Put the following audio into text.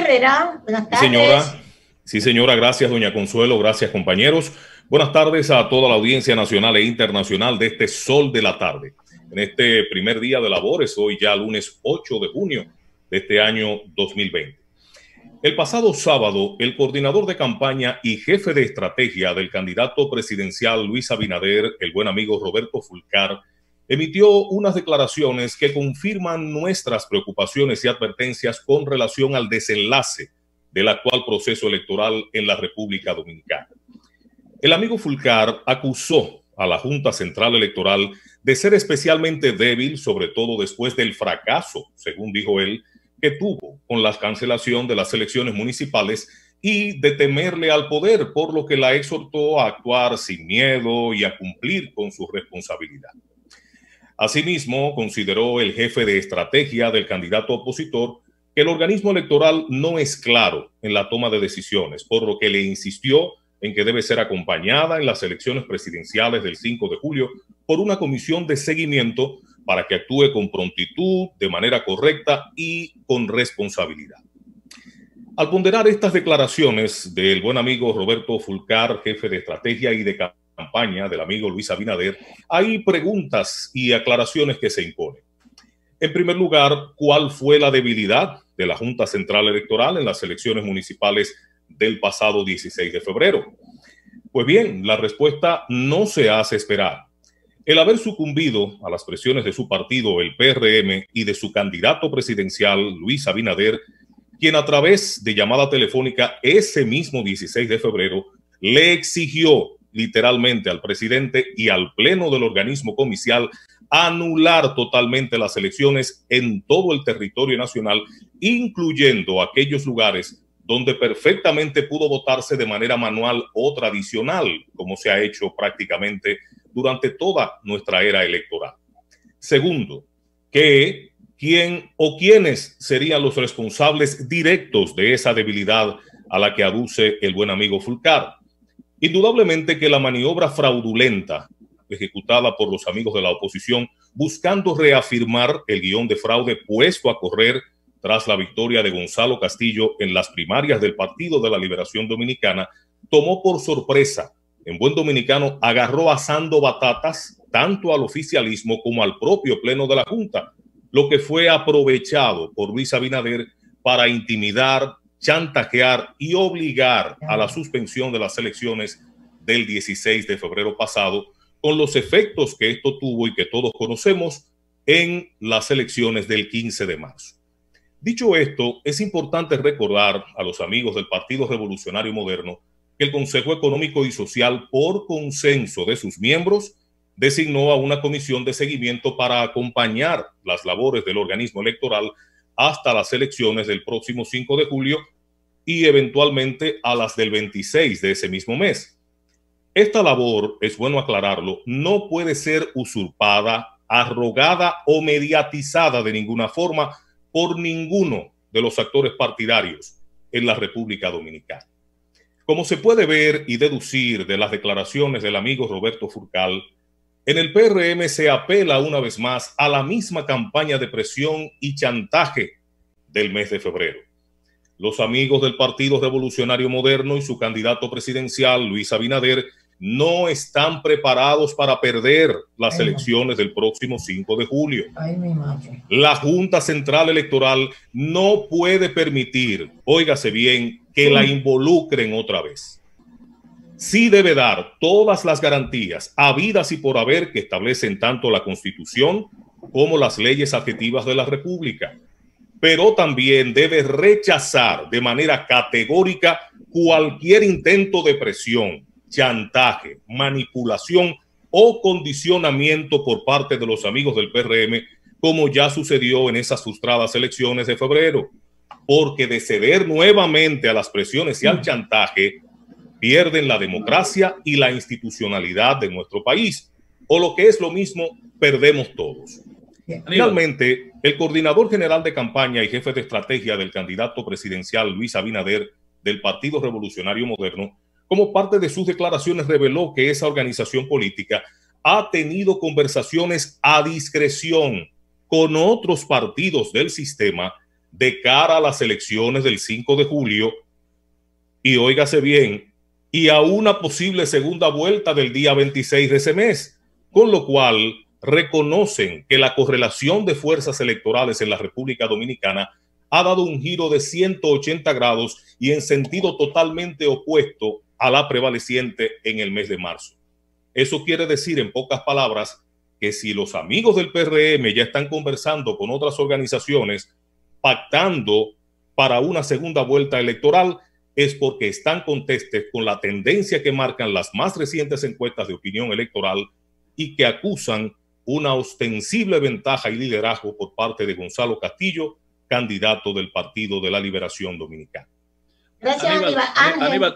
Herrera, buenas tardes. Señora, sí, señora, gracias, doña Consuelo, gracias, compañeros. Buenas tardes a toda la audiencia nacional e internacional de este Sol de la Tarde. En este primer día de labores, hoy ya lunes 8 de junio de este año 2020. El pasado sábado, el coordinador de campaña y jefe de estrategia del candidato presidencial Luis Abinader, el buen amigo Roberto Fulcar, emitió unas declaraciones que confirman nuestras preocupaciones y advertencias con relación al desenlace del actual proceso electoral en la República Dominicana. El amigo Fulcar acusó a la Junta Central Electoral de ser especialmente débil, sobre todo después del fracaso, según dijo él, que tuvo con la cancelación de las elecciones municipales y de temerle al poder, por lo que la exhortó a actuar sin miedo y a cumplir con su responsabilidad. Asimismo, consideró el jefe de estrategia del candidato opositor que el organismo electoral no es claro en la toma de decisiones, por lo que le insistió en que debe ser acompañada en las elecciones presidenciales del 5 de julio por una comisión de seguimiento para que actúe con prontitud, de manera correcta y con responsabilidad. Al ponderar estas declaraciones del buen amigo Roberto Fulcar, jefe de estrategia y de campaña del amigo Luis Abinader, hay preguntas y aclaraciones que se imponen. En primer lugar, ¿cuál fue la debilidad de la Junta Central Electoral en las elecciones municipales del pasado 16 de febrero? Pues bien, la respuesta no se hace esperar. El haber sucumbido a las presiones de su partido, el PRM, y de su candidato presidencial, Luis Abinader, quien a través de llamada telefónica ese mismo 16 de febrero le exigió literalmente al presidente y al pleno del organismo comicial anular totalmente las elecciones en todo el territorio nacional, incluyendo aquellos lugares donde perfectamente pudo votarse de manera manual o tradicional, como se ha hecho prácticamente durante toda nuestra era electoral. Segundo, que quién o quiénes serían los responsables directos de esa debilidad a la que aduce el buen amigo Fulcar. Indudablemente que la maniobra fraudulenta ejecutada por los amigos de la oposición buscando reafirmar el guión de fraude puesto a correr tras la victoria de Gonzalo Castillo en las primarias del Partido de la Liberación Dominicana, tomó por sorpresa, en buen dominicano, agarró asando batatas tanto al oficialismo como al propio Pleno de la Junta, lo que fue aprovechado por Luis Abinader para intimidar, chantajear y obligar a la suspensión de las elecciones del 16 de febrero pasado, con los efectos que esto tuvo y que todos conocemos en las elecciones del 15 de marzo. Dicho esto, es importante recordar a los amigos del Partido Revolucionario Moderno que el Consejo Económico y Social, por consenso de sus miembros, designó a una comisión de seguimiento para acompañar las labores del organismo electoral hasta las elecciones del próximo 5 de julio y eventualmente a las del 26 de ese mismo mes. Esta labor, es bueno aclararlo, no puede ser usurpada, arrogada o mediatizada de ninguna forma por ninguno de los actores partidarios en la República Dominicana. Como se puede ver y deducir de las declaraciones del amigo Roberto Furcal, en el PRM se apela una vez más a la misma campaña de presión y chantaje del mes de febrero. Los amigos del Partido Revolucionario Moderno y su candidato presidencial, Luis Abinader, no están preparados para perder las elecciones del próximo 5 de julio. La Junta Central Electoral no puede permitir, óigase bien, que la involucren otra vez sí debe dar todas las garantías habidas y por haber que establecen tanto la Constitución como las leyes adjetivas de la República, pero también debe rechazar de manera categórica cualquier intento de presión, chantaje, manipulación o condicionamiento por parte de los amigos del PRM, como ya sucedió en esas frustradas elecciones de febrero, porque de ceder nuevamente a las presiones y al mm. chantaje, pierden la democracia y la institucionalidad de nuestro país, o lo que es lo mismo, perdemos todos. Finalmente, el coordinador general de campaña y jefe de estrategia del candidato presidencial Luis Abinader del Partido Revolucionario Moderno, como parte de sus declaraciones reveló que esa organización política ha tenido conversaciones a discreción con otros partidos del sistema de cara a las elecciones del 5 de julio. Y óigase bien, y a una posible segunda vuelta del día 26 de ese mes, con lo cual reconocen que la correlación de fuerzas electorales en la República Dominicana ha dado un giro de 180 grados y en sentido totalmente opuesto a la prevaleciente en el mes de marzo. Eso quiere decir, en pocas palabras, que si los amigos del PRM ya están conversando con otras organizaciones, pactando para una segunda vuelta electoral, es porque están contestes con la tendencia que marcan las más recientes encuestas de opinión electoral y que acusan una ostensible ventaja y liderazgo por parte de Gonzalo Castillo, candidato del Partido de la Liberación Dominicana. Gracias,